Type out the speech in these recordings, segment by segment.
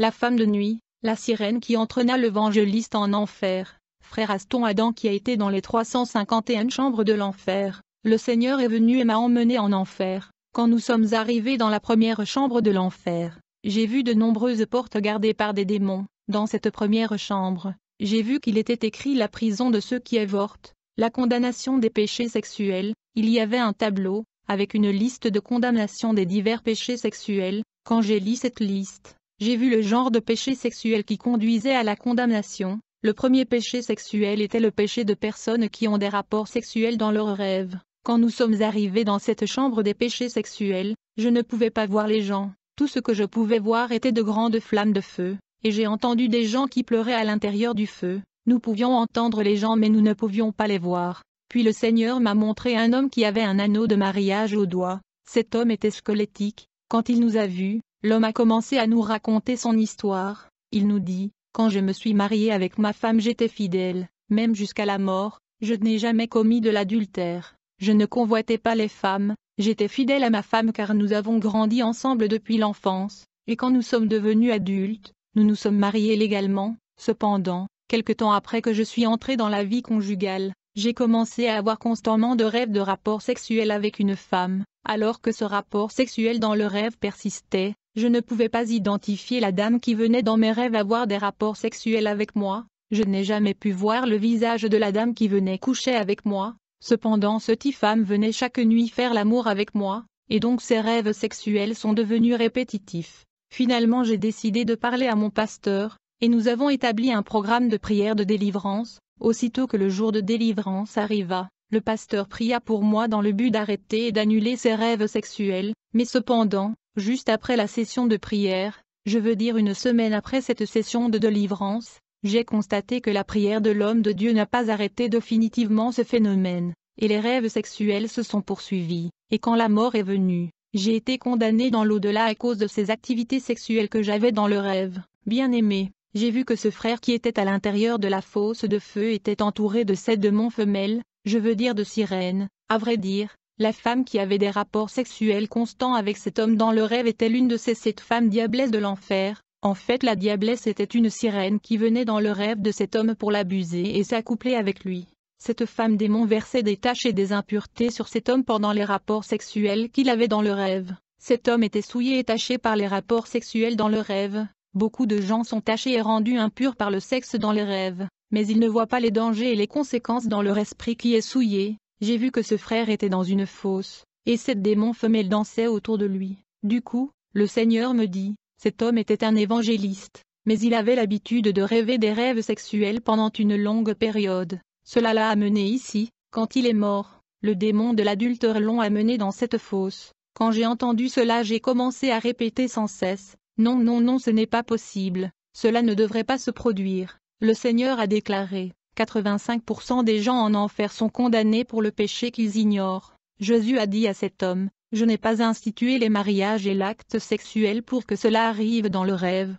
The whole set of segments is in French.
la femme de nuit, la sirène qui entraîna le Vangeliste en enfer, frère Aston Adam qui a été dans les 351 chambres de l'enfer, le Seigneur est venu et m'a emmené en enfer. Quand nous sommes arrivés dans la première chambre de l'enfer, j'ai vu de nombreuses portes gardées par des démons. Dans cette première chambre, j'ai vu qu'il était écrit la prison de ceux qui avortent, la condamnation des péchés sexuels, il y avait un tableau, avec une liste de condamnation des divers péchés sexuels, quand j'ai lu cette liste, j'ai vu le genre de péché sexuel qui conduisait à la condamnation. Le premier péché sexuel était le péché de personnes qui ont des rapports sexuels dans leurs rêves. Quand nous sommes arrivés dans cette chambre des péchés sexuels, je ne pouvais pas voir les gens. Tout ce que je pouvais voir était de grandes flammes de feu, et j'ai entendu des gens qui pleuraient à l'intérieur du feu. Nous pouvions entendre les gens mais nous ne pouvions pas les voir. Puis le Seigneur m'a montré un homme qui avait un anneau de mariage au doigt. Cet homme était squelettique. Quand il nous a vus, L'homme a commencé à nous raconter son histoire, il nous dit, quand je me suis marié avec ma femme j'étais fidèle, même jusqu'à la mort, je n'ai jamais commis de l'adultère, je ne convoitais pas les femmes, j'étais fidèle à ma femme car nous avons grandi ensemble depuis l'enfance, et quand nous sommes devenus adultes, nous nous sommes mariés légalement, cependant, quelque temps après que je suis entré dans la vie conjugale, j'ai commencé à avoir constamment de rêves de rapports sexuels avec une femme, alors que ce rapport sexuel dans le rêve persistait, je ne pouvais pas identifier la dame qui venait dans mes rêves avoir des rapports sexuels avec moi, je n'ai jamais pu voir le visage de la dame qui venait coucher avec moi, cependant cette femme venait chaque nuit faire l'amour avec moi, et donc ses rêves sexuels sont devenus répétitifs. Finalement j'ai décidé de parler à mon pasteur, et nous avons établi un programme de prière de délivrance, aussitôt que le jour de délivrance arriva. Le pasteur pria pour moi dans le but d'arrêter et d'annuler ses rêves sexuels, mais cependant, juste après la session de prière, je veux dire une semaine après cette session de délivrance, j'ai constaté que la prière de l'homme de Dieu n'a pas arrêté définitivement ce phénomène, et les rêves sexuels se sont poursuivis, et quand la mort est venue, j'ai été condamné dans l'au-delà à cause de ces activités sexuelles que j'avais dans le rêve. Bien aimé, j'ai vu que ce frère qui était à l'intérieur de la fosse de feu était entouré de sept mon femelles, je veux dire de sirènes, à vrai dire, la femme qui avait des rapports sexuels constants avec cet homme dans le rêve était l'une de ces sept femmes diablesses de l'enfer. En fait la diablesse était une sirène qui venait dans le rêve de cet homme pour l'abuser et s'accoupler avec lui. Cette femme démon versait des taches et des impuretés sur cet homme pendant les rapports sexuels qu'il avait dans le rêve. Cet homme était souillé et taché par les rapports sexuels dans le rêve. Beaucoup de gens sont tachés et rendus impurs par le sexe dans les rêves, mais ils ne voient pas les dangers et les conséquences dans leur esprit qui est souillé. J'ai vu que ce frère était dans une fosse, et sept démons femelles dansaient autour de lui. Du coup, le Seigneur me dit, cet homme était un évangéliste, mais il avait l'habitude de rêver des rêves sexuels pendant une longue période. Cela l'a amené ici, quand il est mort, le démon de l'adultère l'ont amené dans cette fosse. Quand j'ai entendu cela j'ai commencé à répéter sans cesse, non non non ce n'est pas possible, cela ne devrait pas se produire, le Seigneur a déclaré. 85% des gens en enfer sont condamnés pour le péché qu'ils ignorent. Jésus a dit à cet homme, Je n'ai pas institué les mariages et l'acte sexuel pour que cela arrive dans le rêve.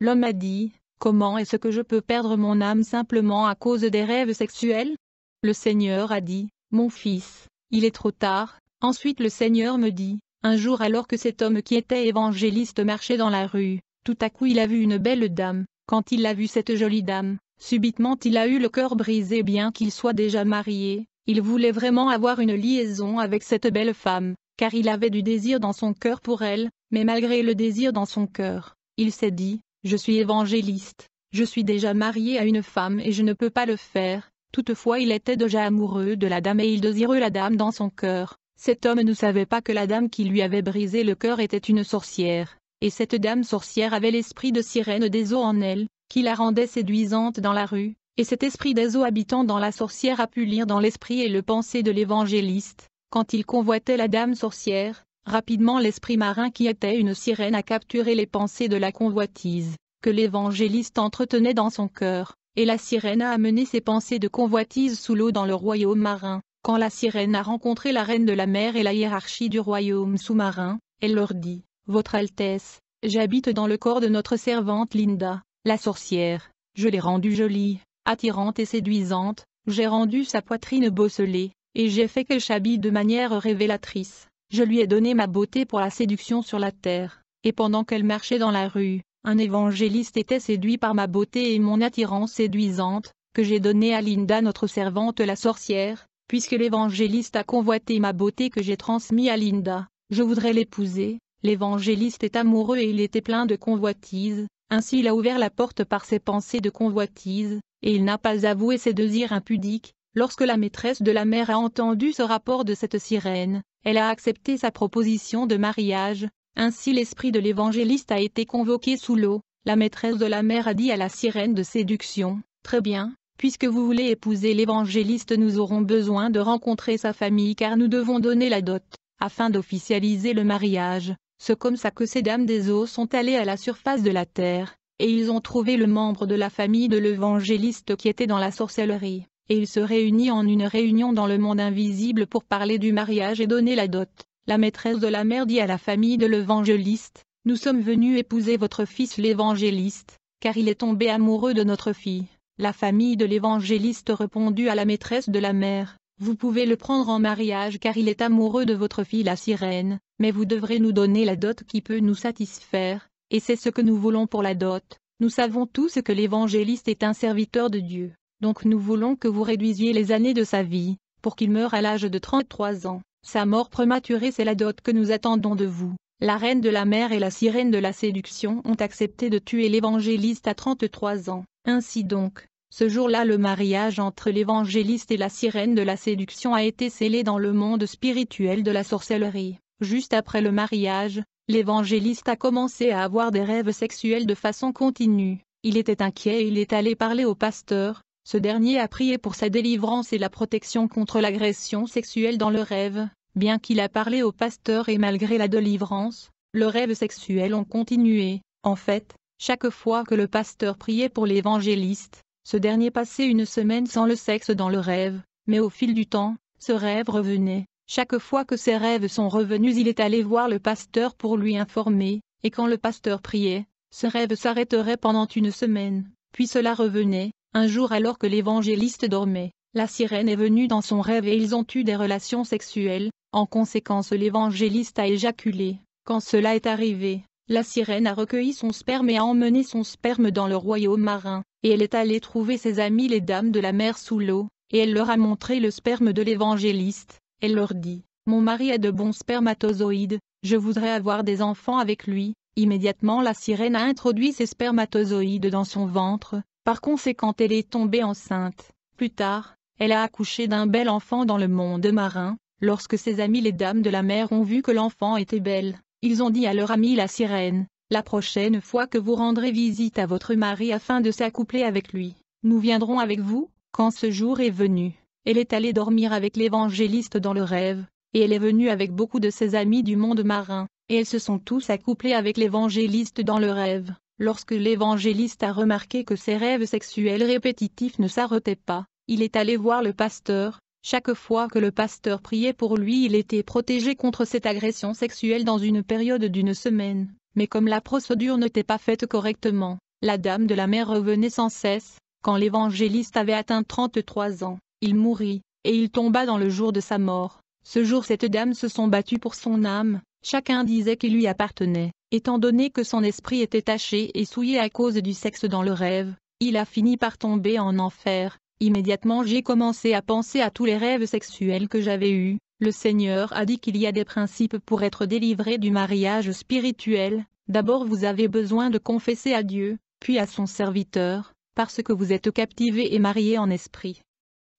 L'homme a dit, Comment est-ce que je peux perdre mon âme simplement à cause des rêves sexuels Le Seigneur a dit, Mon fils, il est trop tard. Ensuite le Seigneur me dit, Un jour alors que cet homme qui était évangéliste marchait dans la rue, tout à coup il a vu une belle dame, quand il a vu cette jolie dame, Subitement il a eu le cœur brisé bien qu'il soit déjà marié, il voulait vraiment avoir une liaison avec cette belle femme, car il avait du désir dans son cœur pour elle, mais malgré le désir dans son cœur, il s'est dit, je suis évangéliste, je suis déjà marié à une femme et je ne peux pas le faire, toutefois il était déjà amoureux de la dame et il désirait la dame dans son cœur, cet homme ne savait pas que la dame qui lui avait brisé le cœur était une sorcière, et cette dame sorcière avait l'esprit de sirène des eaux en elle, qui la rendait séduisante dans la rue, et cet esprit des eaux habitant dans la sorcière a pu lire dans l'esprit et le pensée de l'évangéliste, quand il convoitait la dame sorcière, rapidement l'esprit marin qui était une sirène a capturé les pensées de la convoitise, que l'évangéliste entretenait dans son cœur, et la sirène a amené ses pensées de convoitise sous l'eau dans le royaume marin, quand la sirène a rencontré la reine de la mer et la hiérarchie du royaume sous-marin, elle leur dit, Votre Altesse, j'habite dans le corps de notre servante Linda, la sorcière, je l'ai rendue jolie, attirante et séduisante, j'ai rendu sa poitrine bosselée, et j'ai fait qu'elle s'habille de manière révélatrice. Je lui ai donné ma beauté pour la séduction sur la terre, et pendant qu'elle marchait dans la rue, un évangéliste était séduit par ma beauté et mon attirance séduisante, que j'ai donné à Linda notre servante la sorcière, puisque l'évangéliste a convoité ma beauté que j'ai transmise à Linda, je voudrais l'épouser, l'évangéliste est amoureux et il était plein de convoitise, ainsi il a ouvert la porte par ses pensées de convoitise, et il n'a pas avoué ses désirs impudiques, lorsque la maîtresse de la mère a entendu ce rapport de cette sirène, elle a accepté sa proposition de mariage, ainsi l'esprit de l'évangéliste a été convoqué sous l'eau, la maîtresse de la mère a dit à la sirène de séduction, très bien, puisque vous voulez épouser l'évangéliste nous aurons besoin de rencontrer sa famille car nous devons donner la dot, afin d'officialiser le mariage, c'est comme ça que ces dames des eaux sont allées à la surface de la terre, et ils ont trouvé le membre de la famille de l'évangéliste qui était dans la sorcellerie, et ils se réunissent en une réunion dans le monde invisible pour parler du mariage et donner la dot. La maîtresse de la mère dit à la famille de l'évangéliste, « Nous sommes venus épouser votre fils l'évangéliste, car il est tombé amoureux de notre fille. » La famille de l'évangéliste répondit à la maîtresse de la mère, « Vous pouvez le prendre en mariage car il est amoureux de votre fille la sirène, mais vous devrez nous donner la dot qui peut nous satisfaire, et c'est ce que nous voulons pour la dot. Nous savons tous que l'évangéliste est un serviteur de Dieu, donc nous voulons que vous réduisiez les années de sa vie, pour qu'il meure à l'âge de 33 ans. Sa mort prématurée c'est la dot que nous attendons de vous. La reine de la mer et la sirène de la séduction ont accepté de tuer l'évangéliste à 33 ans. Ainsi donc, ce jour-là le mariage entre l'évangéliste et la sirène de la séduction a été scellé dans le monde spirituel de la sorcellerie. Juste après le mariage, l'évangéliste a commencé à avoir des rêves sexuels de façon continue. Il était inquiet et il est allé parler au pasteur. Ce dernier a prié pour sa délivrance et la protection contre l'agression sexuelle dans le rêve. Bien qu'il a parlé au pasteur et malgré la délivrance, le rêve sexuel ont continué. En fait, chaque fois que le pasteur priait pour l'évangéliste, ce dernier passait une semaine sans le sexe dans le rêve, mais au fil du temps, ce rêve revenait. Chaque fois que ses rêves sont revenus il est allé voir le pasteur pour lui informer, et quand le pasteur priait, ce rêve s'arrêterait pendant une semaine, puis cela revenait, un jour alors que l'évangéliste dormait, la sirène est venue dans son rêve et ils ont eu des relations sexuelles, en conséquence l'évangéliste a éjaculé. Quand cela est arrivé, la sirène a recueilli son sperme et a emmené son sperme dans le royaume marin, et elle est allée trouver ses amis les dames de la mer sous l'eau, et elle leur a montré le sperme de l'évangéliste, elle leur dit, Mon mari a de bons spermatozoïdes, je voudrais avoir des enfants avec lui. Immédiatement la sirène a introduit ses spermatozoïdes dans son ventre, par conséquent elle est tombée enceinte. Plus tard, elle a accouché d'un bel enfant dans le monde marin, lorsque ses amis les dames de la mer ont vu que l'enfant était belle, ils ont dit à leur amie la sirène, la prochaine fois que vous rendrez visite à votre mari afin de s'accoupler avec lui, nous viendrons avec vous, quand ce jour est venu. Elle est allée dormir avec l'évangéliste dans le rêve, et elle est venue avec beaucoup de ses amis du monde marin, et elles se sont tous accouplées avec l'évangéliste dans le rêve. Lorsque l'évangéliste a remarqué que ses rêves sexuels répétitifs ne s'arrêtaient pas, il est allé voir le pasteur, chaque fois que le pasteur priait pour lui il était protégé contre cette agression sexuelle dans une période d'une semaine, mais comme la procédure n'était pas faite correctement, la dame de la mer revenait sans cesse, quand l'évangéliste avait atteint 33 ans, il mourut, et il tomba dans le jour de sa mort. Ce jour cette dame se sont battues pour son âme, chacun disait qu'il lui appartenait, étant donné que son esprit était taché et souillé à cause du sexe dans le rêve, il a fini par tomber en enfer, immédiatement j'ai commencé à penser à tous les rêves sexuels que j'avais eus, le Seigneur a dit qu'il y a des principes pour être délivré du mariage spirituel, d'abord vous avez besoin de confesser à Dieu, puis à son serviteur, parce que vous êtes captivé et marié en esprit.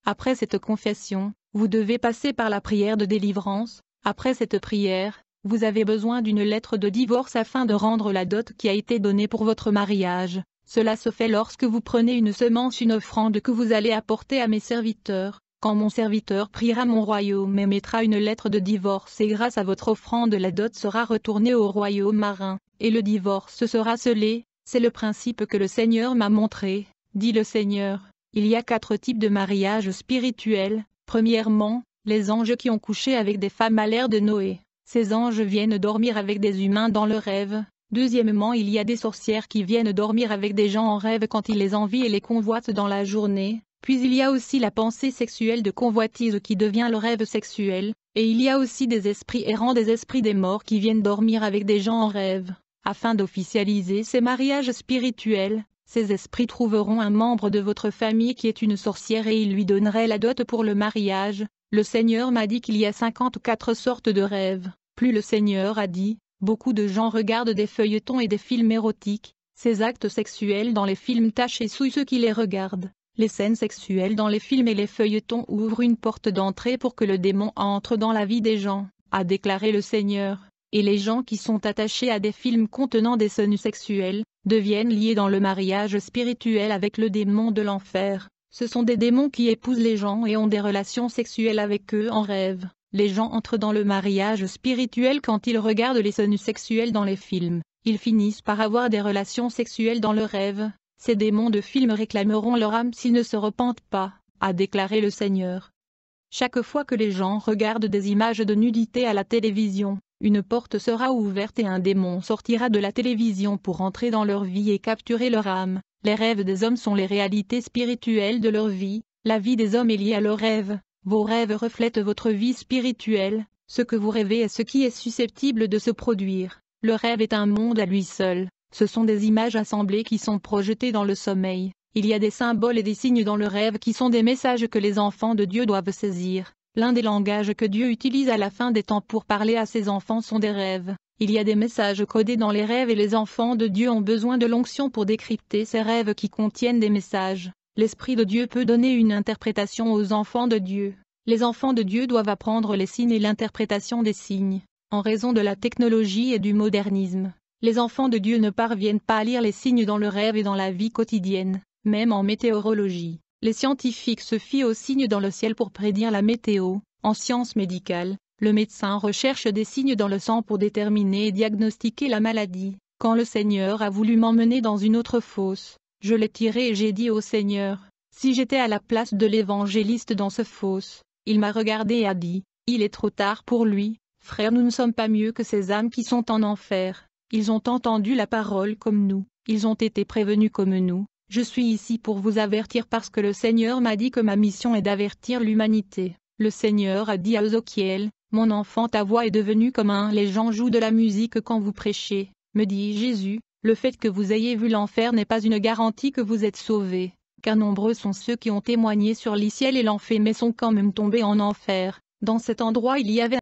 Après cette confession, vous devez passer par la prière de délivrance. Après cette prière, vous avez besoin d'une lettre de divorce afin de rendre la dot qui a été donnée pour votre mariage. Cela se fait lorsque vous prenez une semence, une offrande que vous allez apporter à mes serviteurs. Quand mon serviteur priera mon royaume et mettra une lettre de divorce et grâce à votre offrande la dot sera retournée au royaume marin, et le divorce sera scellé, c'est le principe que le Seigneur m'a montré, dit le Seigneur. Il y a quatre types de mariages spirituels, Premièrement, les anges qui ont couché avec des femmes à l'ère de Noé. Ces anges viennent dormir avec des humains dans le rêve. Deuxièmement, il y a des sorcières qui viennent dormir avec des gens en rêve quand ils les envient et les convoitent dans la journée. Puis il y a aussi la pensée sexuelle de convoitise qui devient le rêve sexuel, et il y a aussi des esprits errants, des esprits des morts qui viennent dormir avec des gens en rêve. Afin d'officialiser ces mariages spirituels, ces esprits trouveront un membre de votre famille qui est une sorcière et ils lui donneraient la dot pour le mariage. Le Seigneur m'a dit qu'il y a 54 sortes de rêves. Plus le Seigneur a dit, beaucoup de gens regardent des feuilletons et des films érotiques. Ces actes sexuels dans les films tachent et souillent ceux qui les regardent. Les scènes sexuelles dans les films et les feuilletons ouvrent une porte d'entrée pour que le démon entre dans la vie des gens, a déclaré le Seigneur. Et les gens qui sont attachés à des films contenant des scènes sexuelles, deviennent liés dans le mariage spirituel avec le démon de l'enfer. Ce sont des démons qui épousent les gens et ont des relations sexuelles avec eux en rêve. Les gens entrent dans le mariage spirituel quand ils regardent les scènes sexuelles dans les films. Ils finissent par avoir des relations sexuelles dans le rêve. Ces démons de films réclameront leur âme s'ils ne se repentent pas, a déclaré le Seigneur. Chaque fois que les gens regardent des images de nudité à la télévision, une porte sera ouverte et un démon sortira de la télévision pour entrer dans leur vie et capturer leur âme. Les rêves des hommes sont les réalités spirituelles de leur vie, la vie des hommes est liée à leurs rêves, vos rêves reflètent votre vie spirituelle, ce que vous rêvez est ce qui est susceptible de se produire. Le rêve est un monde à lui seul, ce sont des images assemblées qui sont projetées dans le sommeil, il y a des symboles et des signes dans le rêve qui sont des messages que les enfants de Dieu doivent saisir. L'un des langages que Dieu utilise à la fin des temps pour parler à ses enfants sont des rêves. Il y a des messages codés dans les rêves et les enfants de Dieu ont besoin de l'onction pour décrypter ces rêves qui contiennent des messages. L'Esprit de Dieu peut donner une interprétation aux enfants de Dieu. Les enfants de Dieu doivent apprendre les signes et l'interprétation des signes. En raison de la technologie et du modernisme, les enfants de Dieu ne parviennent pas à lire les signes dans le rêve et dans la vie quotidienne, même en météorologie. Les scientifiques se fient aux signes dans le ciel pour prédire la météo. En sciences médicales, le médecin recherche des signes dans le sang pour déterminer et diagnostiquer la maladie. Quand le Seigneur a voulu m'emmener dans une autre fosse, je l'ai tiré et j'ai dit au Seigneur, si j'étais à la place de l'évangéliste dans ce fosse, il m'a regardé et a dit, il est trop tard pour lui, frère nous ne sommes pas mieux que ces âmes qui sont en enfer, ils ont entendu la parole comme nous, ils ont été prévenus comme nous, je suis ici pour vous avertir parce que le Seigneur m'a dit que ma mission est d'avertir l'humanité. Le Seigneur a dit à Ezekiel, Mon enfant ta voix est devenue comme un les gens jouent de la musique quand vous prêchez, me dit Jésus, le fait que vous ayez vu l'enfer n'est pas une garantie que vous êtes sauvés, car nombreux sont ceux qui ont témoigné sur les l'iciel et l'enfer mais sont quand même tombés en enfer. Dans cet endroit il y avait